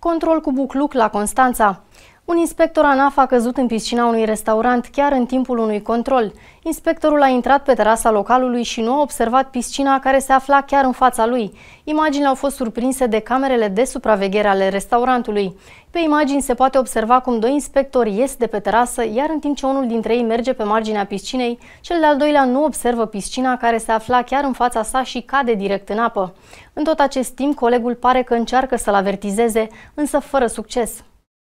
Control cu bucluc la Constanța. Un inspector ANAF a căzut în piscina unui restaurant chiar în timpul unui control. Inspectorul a intrat pe terasa localului și nu a observat piscina care se afla chiar în fața lui. Imaginile au fost surprinse de camerele de supraveghere ale restaurantului. Pe imagini se poate observa cum doi inspectori ies de pe terasă, iar în timp ce unul dintre ei merge pe marginea piscinei, cel de-al doilea nu observă piscina care se afla chiar în fața sa și cade direct în apă. În tot acest timp, colegul pare că încearcă să-l avertizeze, însă fără succes.